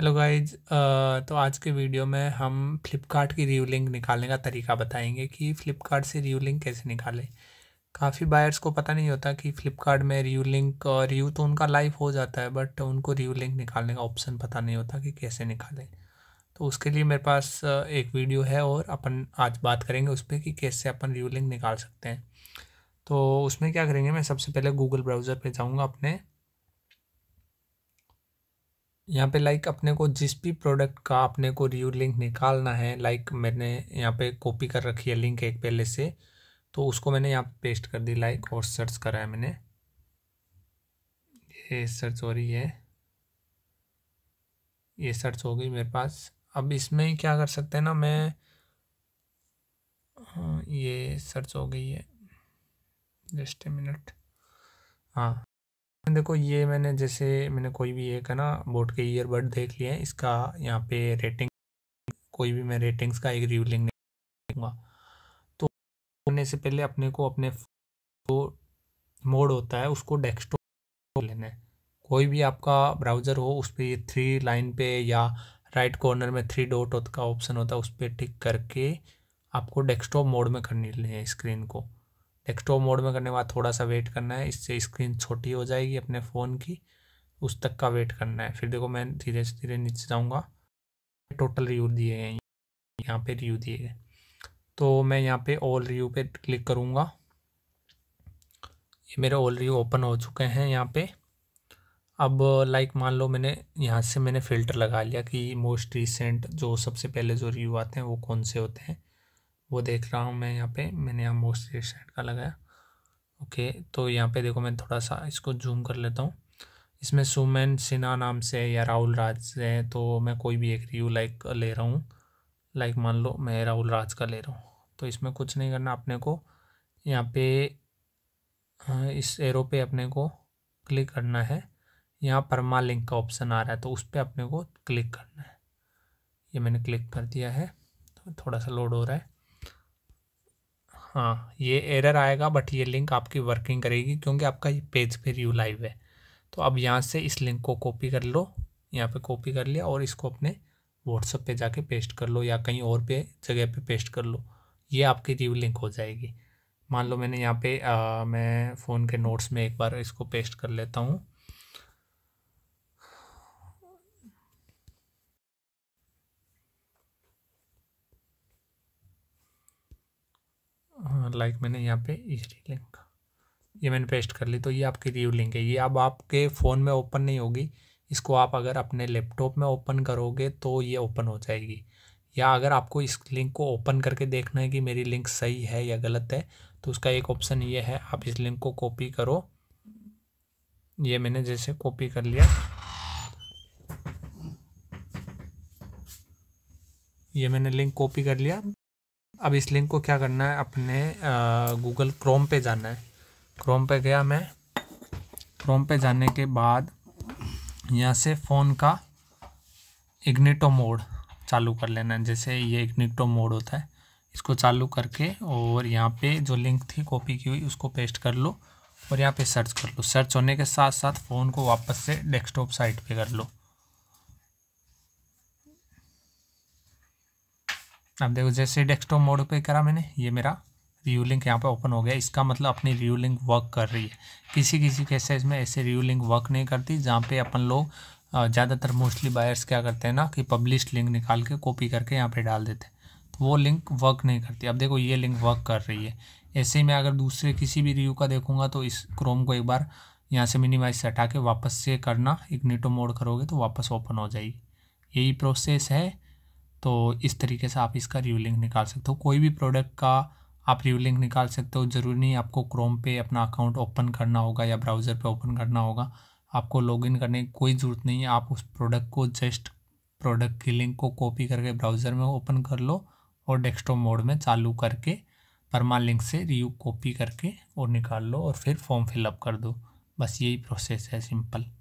hello guys तो आज के वीडियो में हम फ्लिपकार्ट की रिव्यू लिंक निकालने का तरीका बताएंगे कि फ़्लिपकार्ट से रिव्यू लिंक कैसे निकालें काफ़ी बायर्स को पता नहीं होता कि फ़्लिपकार्ट में रिव्यू लिंक रिव्यू तो उनका लाइव हो जाता है बट उनको रिव्यू लिंक निकालने का ऑप्शन पता नहीं होता कि कैसे निकालें तो उसके लिए मेरे पास एक वीडियो है और अपन आज बात करेंगे उस पर कि कैसे अपन रिव्यू लिंक निकाल सकते हैं तो उसमें क्या करेंगे मैं सबसे पहले गूगल ब्राउज़र पर जाऊँगा अपने यहाँ पे लाइक अपने को जिस भी प्रोडक्ट का अपने को रिव्यू लिंक निकालना है लाइक मैंने यहाँ पे कॉपी कर रखी है लिंक एक पहले से तो उसको मैंने यहाँ पेस्ट कर दी लाइक और सर्च करा है मैंने ये सर्च हो रही है ये सर्च हो गई मेरे पास अब इसमें क्या कर सकते हैं ना मैं हाँ, ये सर्च हो गई है जस्ट ए मिनट हाँ देखो ये मैंने जैसे मैंने कोई भी एक है ना बोट के ईयरबड देख लिए हैं इसका यहाँ पे रेटिंग कोई भी मैं रेटिंग्स का एक रिव्यू लिंक दूंगा तो करने से पहले अपने को अपने जो मोड होता है उसको डेस्कटॉप लेना है कोई भी आपका ब्राउज़र हो उस पर थ्री लाइन पे या राइट कॉर्नर में थ्री डॉट का ऑप्शन होता है उस पर टिक करके आपको डेस्कटॉप मोड में करनी लेना है स्क्रीन को एक्टो मोड में करने के बाद थोड़ा सा वेट करना है इससे स्क्रीन छोटी हो जाएगी अपने फ़ोन की उस तक का वेट करना है फिर देखो मैं धीरे से धीरे नीचे जाऊँगा टोटल रिव्यू दिए गए यहाँ पे रिव्यू दिए गए तो मैं यहाँ पे ऑल रिव्यू पे क्लिक करूँगा ये मेरे ऑल रिव्यू ओपन हो चुके हैं यहाँ पे अब लाइक मान लो मैंने यहाँ से मैंने फ़िल्टर लगा लिया कि मोस्ट रिसेंट जो सबसे पहले जो रिव्यू आते हैं वो कौन से होते हैं वो देख रहा हूँ मैं यहाँ पे मैंने यहाँ मोस्ट साइड का लगाया ओके तो यहाँ पे देखो मैं थोड़ा सा इसको जूम कर लेता हूँ इसमें सुमन सिन्हा नाम से या राहुल राज से है तो मैं कोई भी एक रिव्यू लाइक ले रहा हूँ लाइक मान लो मैं राहुल राज का ले रहा हूँ तो इसमें कुछ नहीं करना अपने को यहाँ पे इस एरो पे अपने को क्लिक करना है यहाँ परमा लिंक का ऑप्शन आ रहा है तो उस पर अपने को क्लिक करना है ये मैंने क्लिक कर दिया है तो थोड़ा सा लोड हो रहा है हाँ ये एरर आएगा बट ये लिंक आपकी वर्किंग करेगी क्योंकि आपका ये पेज पे यू लाइव है तो अब यहाँ से इस लिंक को कॉपी कर लो यहाँ पे कॉपी कर लिया और इसको अपने व्हाट्सअप पे जाके पेस्ट कर लो या कहीं और पे जगह पे पेस्ट कर लो ये आपकी रिव्यू लिंक हो जाएगी मान लो मैंने यहाँ पे आ, मैं फ़ोन के नोट्स में एक बार इसको पेस्ट कर लेता हूँ लाइक मैंने यहाँ पे ईस्टी लिंक ये मैंने पेस्ट कर ली तो ये आपकी रिव्यू लिंक है ये अब आपके फ़ोन में ओपन नहीं होगी इसको आप अगर अपने लैपटॉप में ओपन करोगे तो ये ओपन हो जाएगी या अगर आपको इस लिंक को ओपन करके देखना है कि मेरी लिंक सही है या गलत है तो उसका एक ऑप्शन ये है आप इस लिंक को कॉपी करो ये मैंने जैसे कॉपी कर लिया ये मैंने लिंक कॉपी कर लिया अब इस लिंक को क्या करना है अपने गूगल क्रोम पे जाना है क्रोम पे गया मैं क्रोम पे जाने के बाद यहाँ से फ़ोन का इग्निटो मोड चालू कर लेना है जैसे ये इग्निटो मोड होता है इसको चालू करके और यहाँ पे जो लिंक थी कॉपी की हुई उसको पेस्ट कर लो और यहाँ पे सर्च कर लो सर्च होने के साथ साथ फ़ोन को वापस से डेस्कटॉप साइट पे कर लो अब देखो जैसे डेस्कटॉप मोड पे करा मैंने ये मेरा रिव्यू लिंक यहाँ पे ओपन हो गया इसका मतलब अपनी रिव्यू लिंक वर्क कर रही है किसी किसी केसेस में ऐसे रिव्यू लिंक वर्क नहीं करती जहाँ पे अपन लोग ज़्यादातर मोस्टली बायर्स क्या करते हैं ना कि पब्लिश लिंक निकाल के कॉपी करके यहाँ पर डाल देते हैं तो वो लिंक वर्क नहीं करती अब देखो ये लिंक वर्क कर रही है ऐसे ही मैं अगर दूसरे किसी भी रिव्यू का देखूँगा तो इस क्रोम को एक बार यहाँ से मिनिमाइज से हटा के वापस से करना इग्निटो मोड करोगे तो वापस ओपन हो जाएगी यही प्रोसेस है तो इस तरीके से आप इसका रिव्यू लिंक निकाल सकते हो कोई भी प्रोडक्ट का आप रिव्यू लिंक निकाल सकते हो ज़रूरी नहीं आपको क्रोम पे अपना अकाउंट ओपन करना होगा या ब्राउज़र पे ओपन करना होगा आपको लॉगिन करने की कोई ज़रूरत नहीं है आप उस प्रोडक्ट को जस्ट प्रोडक्ट की लिंक को कॉपी करके ब्राउज़र में ओपन कर लो और डेस्कटॉप मोड में चालू करके परमा लिंक से रिव्यू कॉपी करके और निकाल लो और फिर फॉर्म फिलअप कर दो बस यही प्रोसेस है सिंपल